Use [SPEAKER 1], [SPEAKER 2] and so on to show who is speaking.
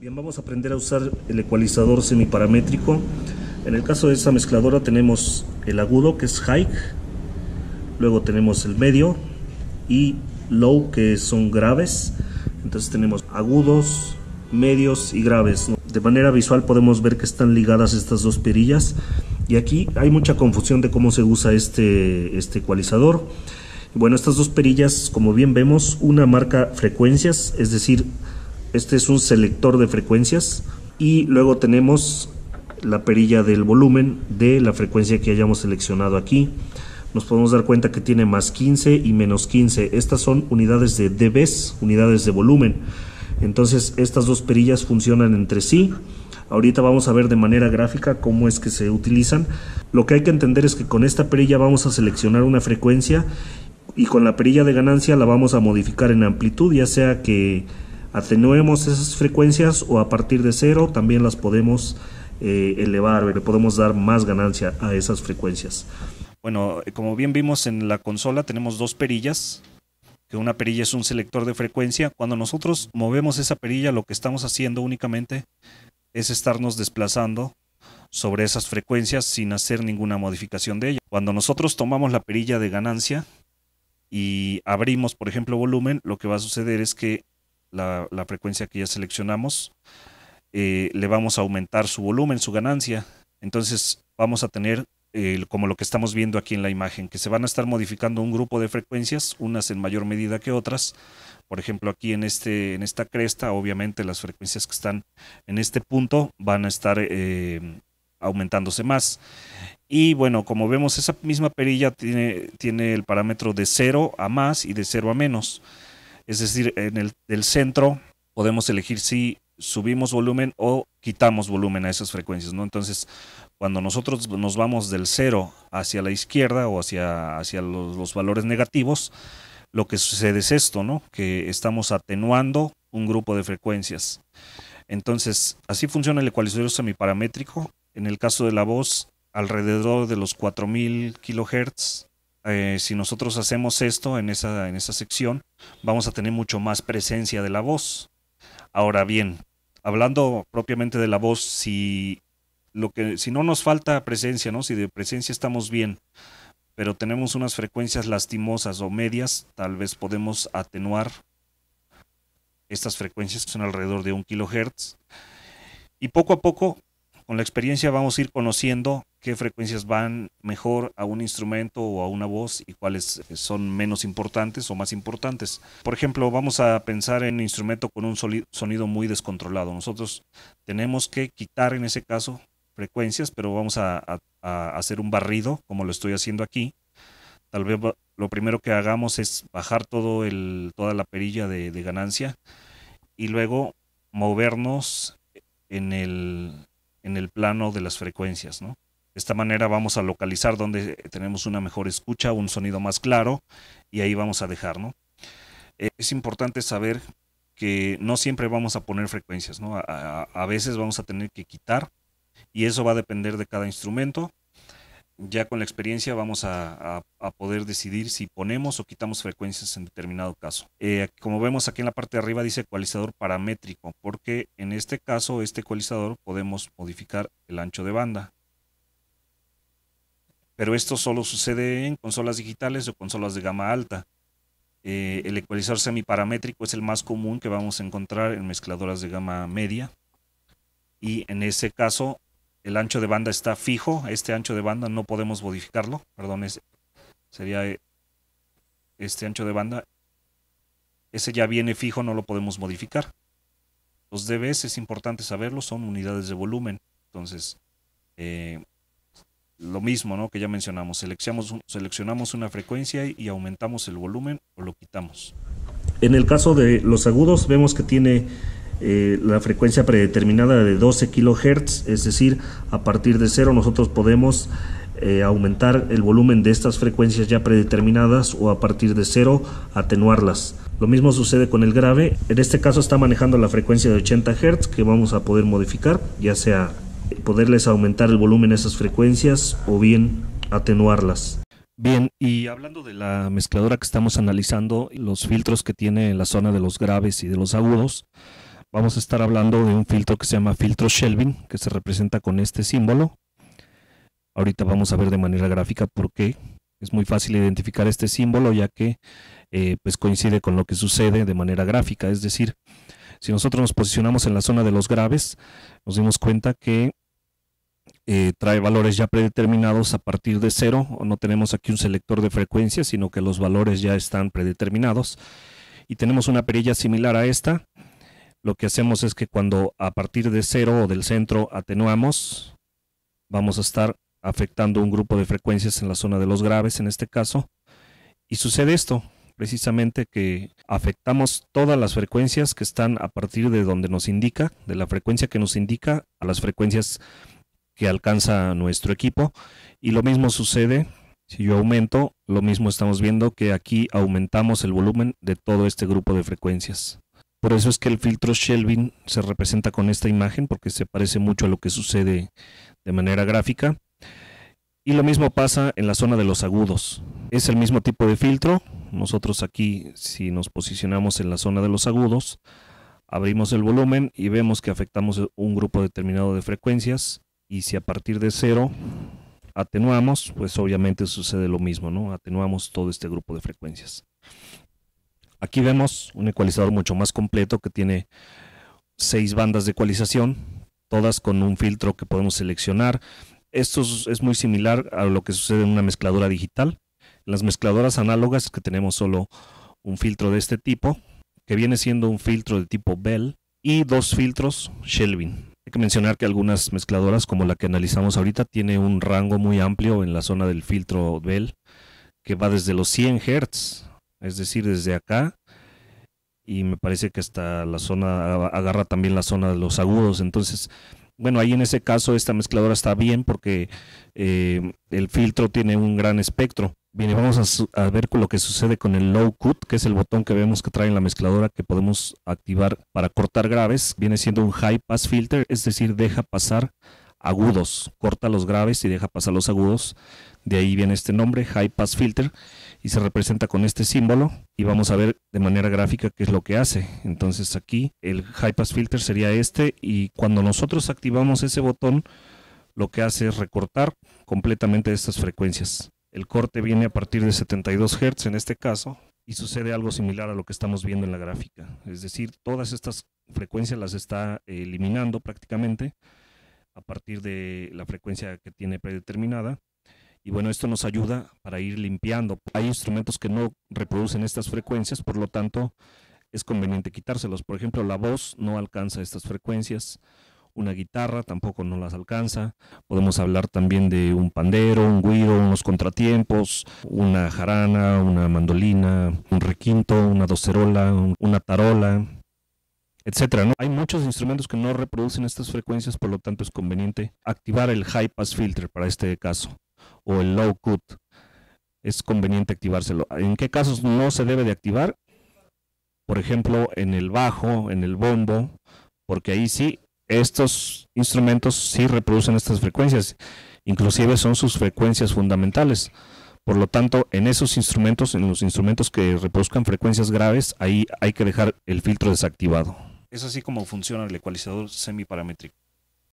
[SPEAKER 1] Bien, vamos a aprender a usar el ecualizador semiparamétrico. En el caso de esta mezcladora tenemos el agudo, que es high, luego tenemos el medio y low, que son graves. Entonces tenemos agudos, medios y graves. De manera visual podemos ver que están ligadas estas dos perillas y aquí hay mucha confusión de cómo se usa este, este ecualizador. Bueno, estas dos perillas, como bien vemos, una marca frecuencias, es decir, este es un selector de frecuencias y luego tenemos la perilla del volumen de la frecuencia que hayamos seleccionado aquí. Nos podemos dar cuenta que tiene más 15 y menos 15. Estas son unidades de dBs, unidades de volumen. Entonces estas dos perillas funcionan entre sí. Ahorita vamos a ver de manera gráfica cómo es que se utilizan. Lo que hay que entender es que con esta perilla vamos a seleccionar una frecuencia y con la perilla de ganancia la vamos a modificar en amplitud, ya sea que atenuemos esas frecuencias o a partir de cero también las podemos eh, elevar, le podemos dar más ganancia a esas frecuencias. Bueno, eh, como bien vimos en la consola tenemos dos perillas, que una perilla es un selector de frecuencia. Cuando nosotros movemos esa perilla lo que estamos haciendo únicamente es estarnos desplazando sobre esas frecuencias sin hacer ninguna modificación de ella. Cuando nosotros tomamos la perilla de ganancia y abrimos, por ejemplo, volumen, lo que va a suceder es que la, frecuencia que ya seleccionamos, eh, le vamos a aumentar su volumen, su ganancia. Entonces vamos a tener como lo que estamos viendo aquí en la imagen, que se van a estar modificando un grupo de frecuencias, unas en mayor medida que otras. Por ejemplo, aquí en, este, en esta cresta, obviamente las frecuencias que están en este punto van a estar eh, aumentándose más. Y bueno, como vemos, esa misma perilla tiene, tiene el parámetro de 0 a más y de 0 a menos. Es decir, en el centro podemos elegir si subimos volumen o quitamos volumen a esas frecuencias, ¿no? Entonces, cuando nosotros nos vamos del cero hacia la izquierda o hacia, hacia los, valores negativos, lo que sucede es esto, ¿no? Que estamos atenuando un grupo de frecuencias. Entonces, así funciona el ecualizador semiparamétrico. En el caso de la voz, alrededor de los 4000 kHz eh, si nosotros hacemos esto en esa, en esa sección, vamos a tener mucho más presencia de la voz. Ahora bien, hablando propiamente de la voz, si, lo que, si no nos falta presencia, ¿no? si de presencia estamos bien, pero tenemos unas frecuencias lastimosas o medias, tal vez podemos atenuar estas frecuencias que son alrededor de un kilohertz. Y poco a poco con la experiencia vamos a ir conociendo qué frecuencias van mejor a un instrumento o a una voz y cuáles eh, son menos importantes o más importantes. Por ejemplo, vamos a pensar en un instrumento con un sonido muy descontrolado. Nosotros tenemos que quitar en ese caso frecuencias, pero vamos a, hacer un barrido como lo estoy haciendo aquí. Tal vez lo primero que hagamos es bajar todo toda la perilla de ganancia y luego movernos en el, plano de las frecuencias, ¿no? De esta manera vamos a localizar donde tenemos una mejor escucha, un sonido más claro, y ahí vamos a dejar, Es importante saber que no siempre vamos a poner frecuencias, ¿no? a veces vamos a tener que quitar, y eso va a depender de cada instrumento, ya con la experiencia vamos a, poder decidir si ponemos o quitamos frecuencias en determinado caso. Eh, como vemos aquí en la parte de arriba dice ecualizador paramétrico, porque en este caso, este ecualizador podemos modificar el ancho de banda. Pero esto solo sucede en consolas digitales o consolas de gama alta. Eh, el ecualizador semiparamétrico es el más común que vamos a encontrar en mezcladoras de gama media. Y en ese caso el ancho de banda está fijo, este ancho de banda no podemos modificarlo, perdón, sería eh, este ancho de banda, ese ya viene fijo, no lo podemos modificar. Los dBs es importante saberlo, son unidades de volumen, entonces eh, lo mismo ¿no? que ya mencionamos, seleccionamos, seleccionamos una frecuencia y aumentamos el volumen o lo quitamos. En el caso de los agudos vemos que tiene eh, la frecuencia predeterminada de 12 kilohertz, es decir, a partir de cero nosotros podemos eh, aumentar el volumen de estas frecuencias ya predeterminadas o a partir de cero atenuarlas. Lo mismo sucede con el grave, en este caso está manejando la frecuencia de 80 Hz que vamos a poder modificar, ya sea poderles aumentar el volumen a esas frecuencias o bien atenuarlas. Bien, y hablando de la mezcladora que estamos analizando, los filtros que tiene en la zona de los graves y de los agudos, vamos a estar hablando de un filtro que se llama filtro Shelvin, que se representa con este símbolo. Ahorita vamos a ver de manera gráfica por qué. Es muy fácil identificar este símbolo ya que eh, pues coincide con lo que sucede de manera gráfica. Es decir, si nosotros nos posicionamos en la zona de los graves, nos dimos cuenta que eh, trae valores ya predeterminados a partir de cero. no tenemos aquí un selector de frecuencia, sino que los valores ya están predeterminados. Y tenemos una perilla similar a esta lo que hacemos es que cuando a partir de cero o del centro atenuamos, vamos a estar afectando un grupo de frecuencias en la zona de los graves en este caso. Y sucede esto, precisamente que afectamos todas las frecuencias que están a partir de donde nos indica, de la frecuencia que nos indica a las frecuencias que alcanza nuestro equipo. Y lo mismo sucede si yo aumento, lo mismo estamos viendo que aquí aumentamos el volumen de todo este grupo de frecuencias. Por eso es que el filtro Shelvin se representa con esta imagen porque se parece mucho a lo que sucede de manera gráfica. Y lo mismo pasa en la zona de los agudos. Es el mismo tipo de filtro. Nosotros aquí, si nos posicionamos en la zona de los agudos, abrimos el volumen y vemos que afectamos un grupo determinado de frecuencias. Y si a partir de cero atenuamos, pues obviamente sucede lo mismo, ¿no? Atenuamos todo este grupo de frecuencias. Aquí vemos un ecualizador mucho más completo que tiene seis bandas de ecualización, todas con un filtro que podemos seleccionar. Esto es muy similar a lo que sucede en una mezcladora digital. En las mezcladoras análogas que tenemos solo un filtro de este tipo, que viene siendo un filtro de tipo Bell, y dos filtros Shelvin. Hay que mencionar que algunas mezcladoras, como la que analizamos ahorita, tiene un rango muy amplio en la zona del filtro Bell, que va desde los 100 Hz es decir, desde acá y me parece que hasta la zona agarra también la zona de los agudos. Entonces, bueno, ahí en ese caso esta mezcladora está bien porque eh, el filtro tiene un gran espectro. Bien, vamos a, ver lo que sucede con el low cut, que es el botón que vemos que trae en la mezcladora que podemos activar para cortar graves. Viene siendo un high pass filter, es decir, deja pasar agudos, corta los graves y deja pasar los agudos. De ahí viene este nombre, High Pass Filter, y se representa con este símbolo. Y vamos a ver de manera gráfica qué es lo que hace. Entonces aquí el High Pass Filter sería este, y cuando nosotros activamos ese botón, lo que hace es recortar completamente estas frecuencias. El corte viene a partir de 72 Hz en este caso, y sucede algo similar a lo que estamos viendo en la gráfica. Es decir, todas estas frecuencias las está eliminando prácticamente a partir de la frecuencia que tiene predeterminada. Y bueno, esto nos ayuda para ir limpiando. Hay instrumentos que no reproducen estas frecuencias, por lo tanto es conveniente quitárselos. Por ejemplo, la voz no alcanza estas frecuencias, una guitarra tampoco no las alcanza. Podemos hablar también de un pandero, un guiro, unos contratiempos, una jarana, una mandolina, un requinto, una docerola, una tarola, etcétera. Hay muchos instrumentos que no reproducen estas frecuencias, por lo tanto es conveniente activar el high pass filter para este caso o el low cut. Es conveniente activárselo. ¿En qué casos no se debe de activar? Por ejemplo, en el bajo, en el bombo, porque ahí sí estos instrumentos sí reproducen estas frecuencias, inclusive son sus frecuencias fundamentales. Por lo tanto, en esos instrumentos, en los instrumentos que reproduzcan frecuencias graves, ahí hay que dejar el filtro desactivado. Es así como funciona el ecualizador semiparamétrico.